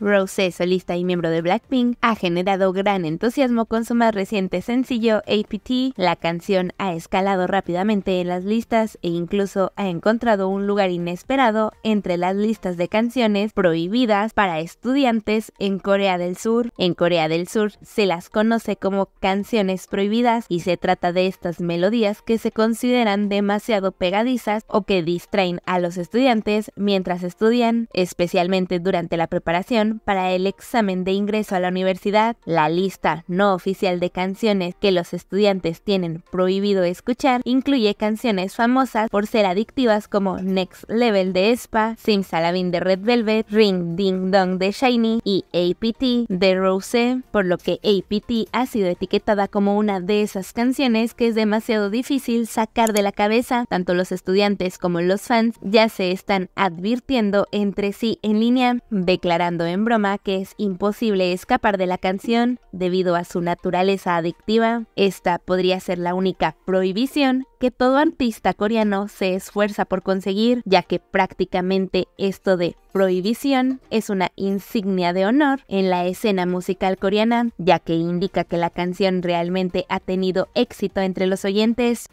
Rose, solista y miembro de Blackpink, ha generado gran entusiasmo con su más reciente sencillo APT. La canción ha escalado rápidamente en las listas e incluso ha encontrado un lugar inesperado entre las listas de canciones prohibidas para estudiantes en Corea del Sur. En Corea del Sur se las conoce como canciones prohibidas y se trata de estas melodías que se consideran demasiado pegadizas o que distraen a los estudiantes mientras estudian, especialmente durante la preparación para el examen de ingreso a la universidad, la lista no oficial de canciones que los estudiantes tienen prohibido escuchar incluye canciones famosas por ser adictivas como Next Level de Spa, Salavin de Red Velvet, Ring Ding Dong de Shiny y APT de Rose, por lo que APT ha sido etiquetada como una de esas canciones que es demasiado difícil sacar de la cabeza, tanto los estudiantes como los fans ya se están advirtiendo entre sí en línea, declarando en broma que es imposible escapar de la canción debido a su naturaleza adictiva. Esta podría ser la única prohibición que todo artista coreano se esfuerza por conseguir, ya que prácticamente esto de prohibición es una insignia de honor en la escena musical coreana, ya que indica que la canción realmente ha tenido éxito entre los oyentes.